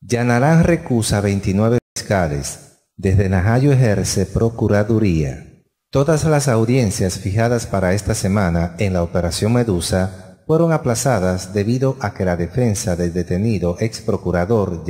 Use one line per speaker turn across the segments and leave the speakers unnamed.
Yanarán recusa 29 fiscales. Desde Najayo ejerce Procuraduría. Todas las audiencias fijadas para esta semana en la Operación Medusa fueron aplazadas debido a que la defensa del detenido ex procurador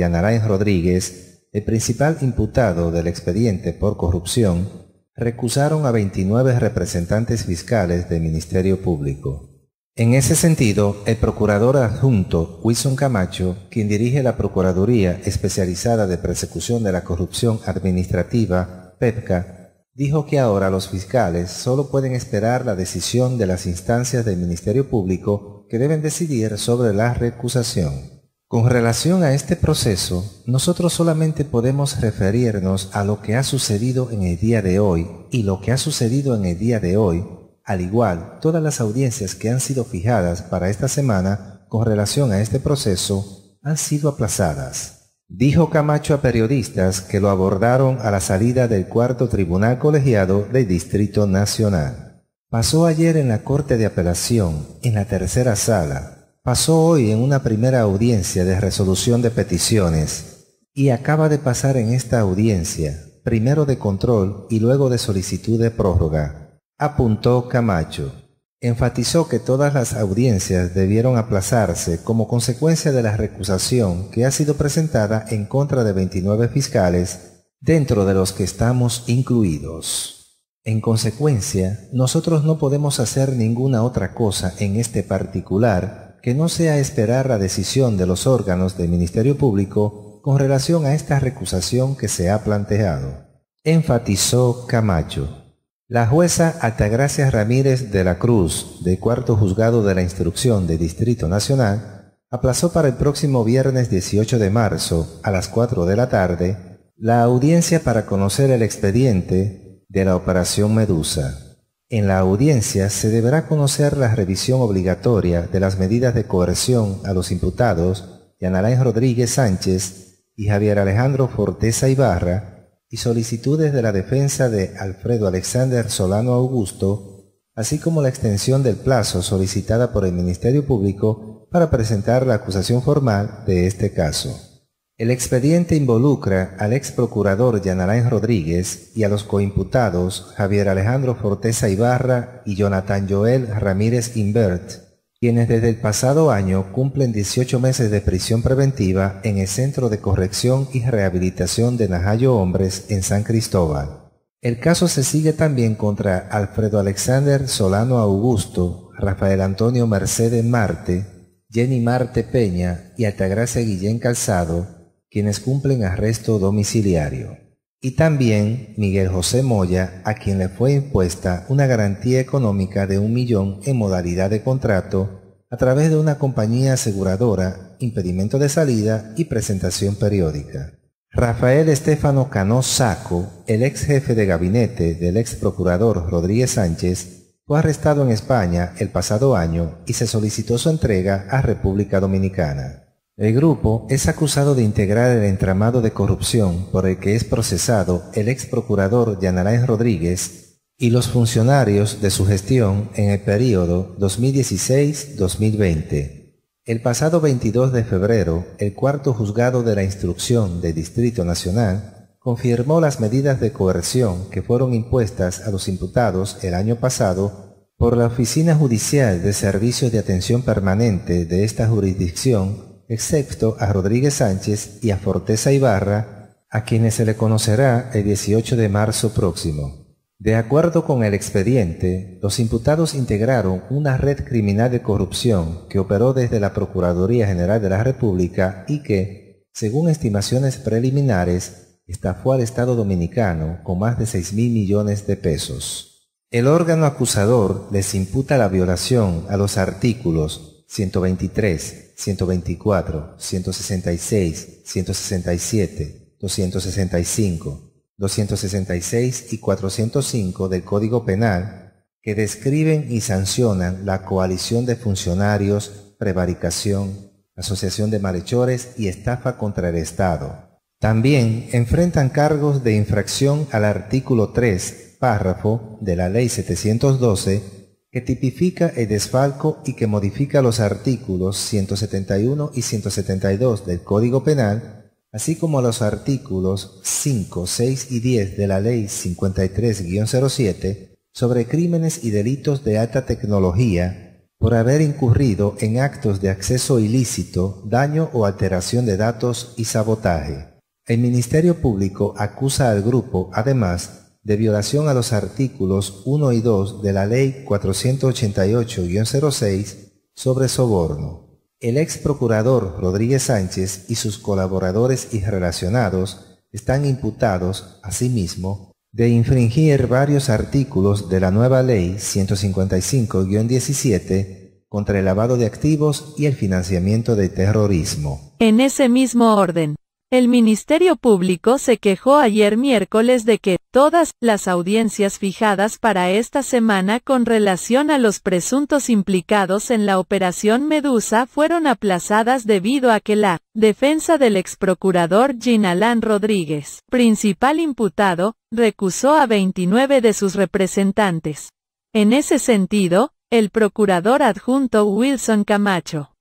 Rodríguez, el principal imputado del expediente por corrupción, recusaron a 29 representantes fiscales del Ministerio Público. En ese sentido, el procurador adjunto Wilson Camacho, quien dirige la Procuraduría Especializada de Persecución de la Corrupción Administrativa, PEPCA, dijo que ahora los fiscales solo pueden esperar la decisión de las instancias del Ministerio Público que deben decidir sobre la recusación. Con relación a este proceso, nosotros solamente podemos referirnos a lo que ha sucedido en el día de hoy y lo que ha sucedido en el día de hoy al igual, todas las audiencias que han sido fijadas para esta semana con relación a este proceso han sido aplazadas. Dijo Camacho a periodistas que lo abordaron a la salida del cuarto tribunal colegiado del Distrito Nacional. Pasó ayer en la Corte de Apelación, en la tercera sala. Pasó hoy en una primera audiencia de resolución de peticiones. Y acaba de pasar en esta audiencia, primero de control y luego de solicitud de prórroga apuntó Camacho. Enfatizó que todas las audiencias debieron aplazarse como consecuencia de la recusación que ha sido presentada en contra de 29 fiscales, dentro de los que estamos incluidos. En consecuencia, nosotros no podemos hacer ninguna otra cosa en este particular que no sea esperar la decisión de los órganos del Ministerio Público con relación a esta recusación que se ha planteado. Enfatizó Camacho. La jueza Altagracia Ramírez de la Cruz, de cuarto juzgado de la instrucción de Distrito Nacional, aplazó para el próximo viernes 18 de marzo a las 4 de la tarde la audiencia para conocer el expediente de la Operación Medusa. En la audiencia se deberá conocer la revisión obligatoria de las medidas de coerción a los imputados Yanalain Rodríguez Sánchez y Javier Alejandro Forteza Ibarra y solicitudes de la defensa de Alfredo Alexander Solano Augusto, así como la extensión del plazo solicitada por el Ministerio Público para presentar la acusación formal de este caso. El expediente involucra al ex procurador Rodríguez y a los coimputados Javier Alejandro Forteza Ibarra y Jonathan Joel Ramírez Invert, quienes desde el pasado año cumplen 18 meses de prisión preventiva en el Centro de Corrección y Rehabilitación de Najayo Hombres en San Cristóbal. El caso se sigue también contra Alfredo Alexander Solano Augusto, Rafael Antonio Mercedes Marte, Jenny Marte Peña y Altagracia Guillén Calzado, quienes cumplen arresto domiciliario y también Miguel José Moya, a quien le fue impuesta una garantía económica de un millón en modalidad de contrato a través de una compañía aseguradora, impedimento de salida y presentación periódica. Rafael Estefano Cano Saco, el ex jefe de gabinete del ex procurador Rodríguez Sánchez, fue arrestado en España el pasado año y se solicitó su entrega a República Dominicana. El grupo es acusado de integrar el entramado de corrupción por el que es procesado el ex procurador Rodríguez y los funcionarios de su gestión en el período 2016-2020. El pasado 22 de febrero, el cuarto juzgado de la instrucción de Distrito Nacional confirmó las medidas de coerción que fueron impuestas a los imputados el año pasado por la Oficina Judicial de Servicios de Atención Permanente de esta jurisdicción excepto a Rodríguez Sánchez y a Forteza Ibarra, a quienes se le conocerá el 18 de marzo próximo. De acuerdo con el expediente, los imputados integraron una red criminal de corrupción que operó desde la Procuraduría General de la República y que, según estimaciones preliminares, estafó al Estado Dominicano con más de 6 mil millones de pesos. El órgano acusador les imputa la violación a los artículos 123, 124, 166, 167, 265, 266 y 405 del Código Penal que describen y sancionan la coalición de funcionarios, prevaricación, asociación de malhechores y estafa contra el Estado. También enfrentan cargos de infracción al artículo 3, párrafo de la Ley 712 que tipifica el desfalco y que modifica los artículos 171 y 172 del Código Penal, así como los artículos 5, 6 y 10 de la Ley 53-07 sobre crímenes y delitos de alta tecnología por haber incurrido en actos de acceso ilícito, daño o alteración de datos y sabotaje. El Ministerio Público acusa al grupo, además, de violación a los artículos 1 y 2 de la Ley 488-06 sobre soborno. El ex procurador Rodríguez Sánchez y sus colaboradores y relacionados están imputados, asimismo, de infringir varios artículos de la nueva Ley 155-17 contra el lavado de activos y el financiamiento de terrorismo.
En ese mismo orden, el Ministerio Público se quejó ayer miércoles de que todas las audiencias fijadas para esta semana con relación a los presuntos implicados en la operación Medusa fueron aplazadas debido a que la defensa del exprocurador Jean Alain Rodríguez, principal imputado, recusó a 29 de sus representantes. En ese sentido, el procurador adjunto Wilson Camacho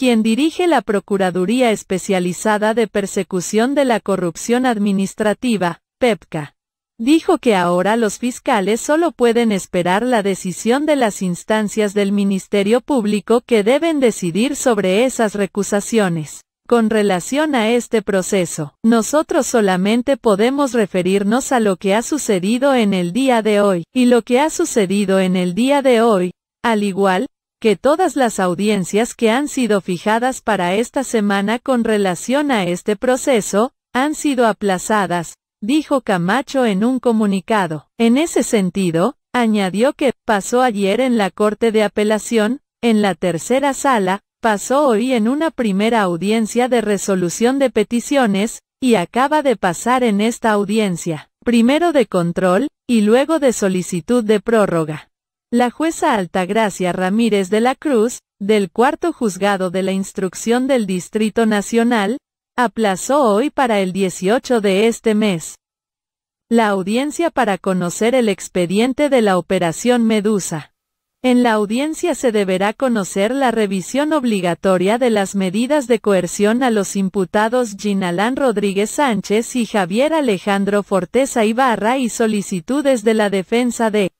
quien dirige la Procuraduría Especializada de Persecución de la Corrupción Administrativa, PEPCA. Dijo que ahora los fiscales solo pueden esperar la decisión de las instancias del Ministerio Público que deben decidir sobre esas recusaciones. Con relación a este proceso, nosotros solamente podemos referirnos a lo que ha sucedido en el día de hoy, y lo que ha sucedido en el día de hoy, al igual que todas las audiencias que han sido fijadas para esta semana con relación a este proceso, han sido aplazadas, dijo Camacho en un comunicado. En ese sentido, añadió que, pasó ayer en la Corte de Apelación, en la tercera sala, pasó hoy en una primera audiencia de resolución de peticiones, y acaba de pasar en esta audiencia, primero de control, y luego de solicitud de prórroga. La jueza Altagracia Ramírez de la Cruz, del cuarto juzgado de la instrucción del Distrito Nacional, aplazó hoy para el 18 de este mes la audiencia para conocer el expediente de la Operación Medusa. En la audiencia se deberá conocer la revisión obligatoria de las medidas de coerción a los imputados Ginalán Rodríguez Sánchez y Javier Alejandro Forteza Ibarra y solicitudes de la defensa de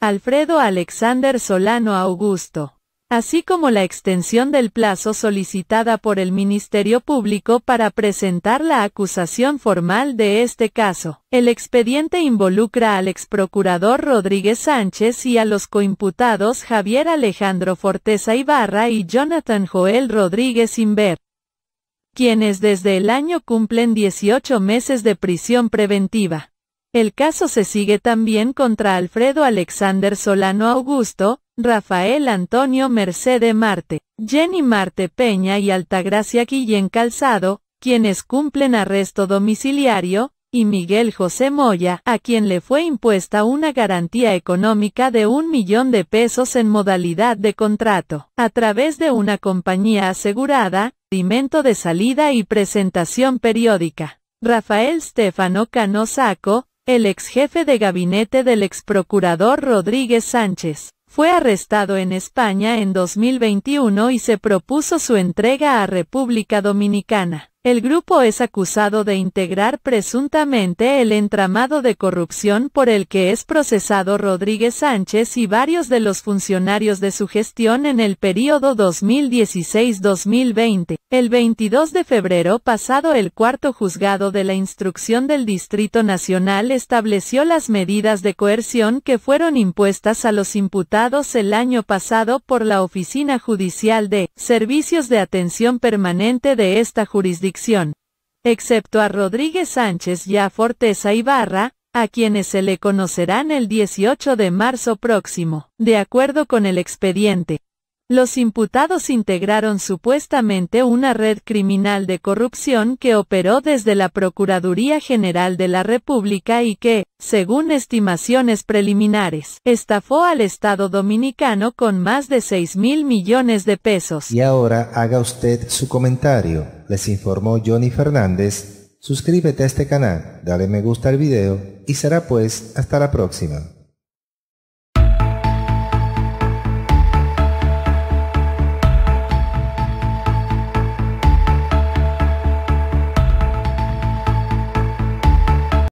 Alfredo Alexander Solano Augusto así como la extensión del plazo solicitada por el Ministerio Público para presentar la acusación formal de este caso. El expediente involucra al exprocurador Rodríguez Sánchez y a los coimputados Javier Alejandro Forteza Ibarra y Jonathan Joel Rodríguez Inver quienes desde el año cumplen 18 meses de prisión preventiva. El caso se sigue también contra Alfredo Alexander Solano Augusto, Rafael Antonio Mercedes Marte, Jenny Marte Peña y Altagracia Guillén Calzado, quienes cumplen arresto domiciliario, y Miguel José Moya, a quien le fue impuesta una garantía económica de un millón de pesos en modalidad de contrato, a través de una compañía asegurada, alimento de salida y presentación periódica. Rafael Stefano Cano Saco, el ex jefe de gabinete del ex procurador Rodríguez Sánchez, fue arrestado en España en 2021 y se propuso su entrega a República Dominicana. El grupo es acusado de integrar presuntamente el entramado de corrupción por el que es procesado Rodríguez Sánchez y varios de los funcionarios de su gestión en el período 2016-2020. El 22 de febrero pasado el cuarto juzgado de la instrucción del Distrito Nacional estableció las medidas de coerción que fueron impuestas a los imputados el año pasado por la Oficina Judicial de Servicios de Atención Permanente de esta jurisdicción excepto a Rodríguez Sánchez y a Forteza Ibarra, a quienes se le conocerán el 18 de marzo próximo, de acuerdo con el expediente. Los imputados integraron supuestamente una red criminal de corrupción que operó desde la Procuraduría General de la República y que, según estimaciones preliminares, estafó al Estado dominicano con más de 6 mil millones de pesos.
Y ahora haga usted su comentario, les informó Johnny Fernández. Suscríbete a este canal, dale me gusta al video y será pues hasta la próxima.